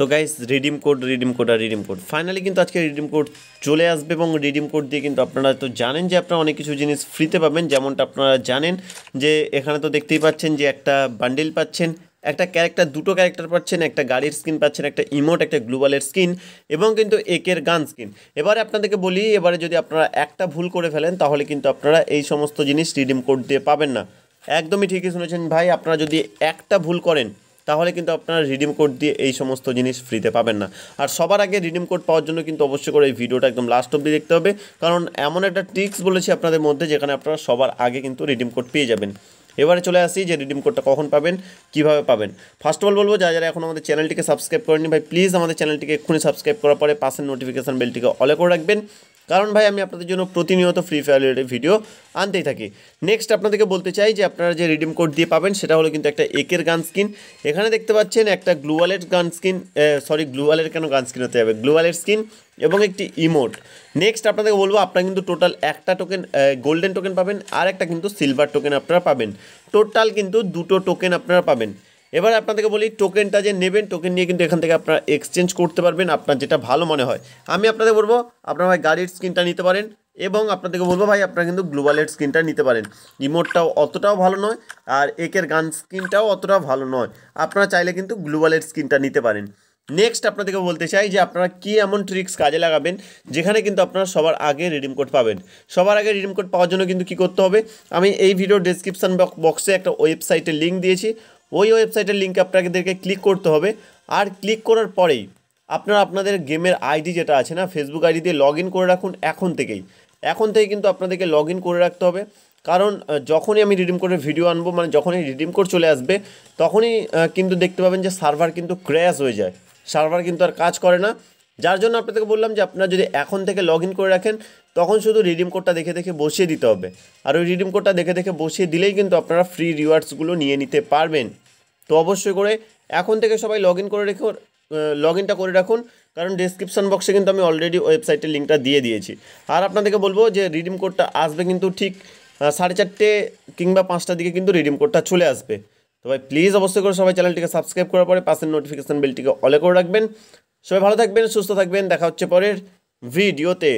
তো guys redeem code redeem code আর redeem code finally কিন্তু আজকে রিডিম কোড চলে আসবে এবং রিডিম কোড দিয়ে কিন্তু আপনারা তো জানেন যে আপনারা অনেক কিছু জিনিস ফ্রিতে পাবেন যেমনটা আপনারা জানেন যে এখানে তো দেখতেই পাচ্ছেন যে একটা বান্ডিল পাচ্ছেন একটা ক্যারেক্টার দুটো ক্যারেক্টার পাচ্ছেন একটা গাড়ির স্কিন পাচ্ছেন একটা ইমোট একটা গ্লোবালের স্কিন এবং কিন্তু একের গান স্কিন এবারে আপনাদেরকে বলি এবারে যদি আপনারা একটা ভুল করে ফেলেন তাহলে কিন্তু আপনারা এই সমস্ত জিনিস রিডিম কোড দিয়ে পাবেন না একদমই ঠিকই শুনেছেন ভাই আপনারা যদি একটা ভুল করেন তাহলে কিন্তু আপনারা রিডিম কোড দিয়ে এই সমস্ত জিনিস ফ্রিতে পাবেন না আর সবার আগে রিডিম কোড পাওয়ার জন্য কিন্তু অবশ্যই করে এই ভিডিওটা একদম লাস্ট অব্দি দেখতে হবে কারণ এমন একটা টিক্স বলেছি আপনাদের মধ্যে যেখানে আপনারা সবার আগে কিন্তু রিডিম কোড পেয়ে যাবেন এবারে চলে আসি যে রিডিম কোডটা কখন পাবেন কিভাবে পাবেন ফার্স্ট অফ অল বলবো যারা যারা এখন আমাদের চ্যানেলটিকে সাবস্ক্রাইব করেনি ভাই প্লিজ আমাদের চ্যানেলটিকে এক্ষুনি সাবস্ক্রাইব করার পরে পাশের নোটিফিকেশান বেলটিকে অলে করে রাখবেন কারণ ভাই আমি আপনাদের জন্য প্রতিনিয়ত ফ্রি ফায়ার ভিডিও আনতেই থাকি নেক্সট আপনাদেরকে বলতে চাই যে আপনারা যে রিডিম কোড দিয়ে পাবেন সেটা হলো কিন্তু একটা একের গান স্কিন এখানে দেখতে পাচ্ছেন একটা গ্লুয়ালেট গান স্কিন সরি গ্লুয়ালের কেন গান স্কিন হতে হবে গ্লুয়ালের স্কিন এবং একটি ইমোট নেক্সট আপনাদেরকে বলবো আপনারা কিন্তু টোটাল একটা টোকেন গোল্ডেন টোকেন পাবেন আর একটা কিন্তু সিলভার টোকেন আপনারা পাবেন টোটাল কিন্তু দুটো টোকেন আপনারা পাবেন এবার আপনাদেরকে বলি টোকেনটা যে নেবেন টোকেন নিয়ে কিন্তু এখান থেকে আপনারা এক্সচেঞ্জ করতে পারবেন আপনার যেটা ভালো মনে হয় আমি আপনাদের বলবো আপনারা ভাই গাড়ির স্ক্রিনটা নিতে পারেন এবং আপনাদেরকে বলবো ভাই আপনারা কিন্তু গ্লোবালের স্ক্রিনটা নিতে পারেন রিমোটটাও অতটাও ভালো নয় আর একের গান স্ক্রিনটাও অতটাও ভালো নয় আপনারা চাইলে কিন্তু গ্লোবালের স্ক্রিনটা নিতে পারেন নেক্সট আপনাদেরকে বলতে চাই যে আপনারা কি এমন ট্রিক্স কাজে লাগাবেন যেখানে কিন্তু আপনারা সবার আগে রিডিম কোড পাবেন সবার আগে রিডিম কোড পাওয়ার জন্য কিন্তু কি করতে হবে আমি এই ভিডিও ডেসক্রিপশান বক্সে একটা ওয়েবসাইটের লিঙ্ক দিয়েছি ওই ওয়েবসাইটের লিঙ্কে আপনাদেরকে ক্লিক করতে হবে আর ক্লিক করার পরেই আপনারা আপনাদের গেমের আইডি যেটা আছে না ফেসবুক আইডি দিয়ে লগ করে রাখুন এখন থেকেই এখন থেকে কিন্তু আপনাদেরকে লগ করে রাখতে হবে কারণ যখনই আমি রিডিম কোডের ভিডিও আনবো মানে যখনই রিডিম কোড চলে আসবে তখনই কিন্তু দেখতে পাবেন যে সার্ভার কিন্তু ক্র্যাশ হয়ে যায় সার্ভার কিন্তু আর কাজ করে না যার জন্য আপনাদেরকে বললাম যে আপনারা যদি এখন থেকে লগ করে রাখেন তখন শুধু রিডিম কোডটা দেখে দেখে বসিয়ে দিতে হবে আর ওই রিডিম কোডটা দেখে দেখে বসিয়ে দিলেই কিন্তু আপনারা ফ্রি রিওয়ার্ডসগুলো নিয়ে নিতে পারবেন তো অবশ্যই করে এখন থেকে সবাই লগ করে রেখো লগ ইনটা করে রাখুন কারণ ডিসক্রিপশান বক্সে কিন্তু আমি অলরেডি ওয়েবসাইটের লিঙ্কটা দিয়ে দিয়েছি আর আপনাদেরকে বলবো যে রিডিম কোডটা আসবে কিন্তু ঠিক সাড়ে চারটে কিংবা পাঁচটার দিকে কিন্তু রিডিম কোডটা চলে আসবে তো ভাই প্লিজ অবশ্যই করে সবাই চ্যানেলটিকে সাবস্ক্রাইব করার পরে পাশের নোটিফিকেশান বেলটিকে অলে করে রাখবেন সবাই ভালো থাকবেন সুস্থ থাকবেন দেখা হচ্ছে পরের ভিডিওতে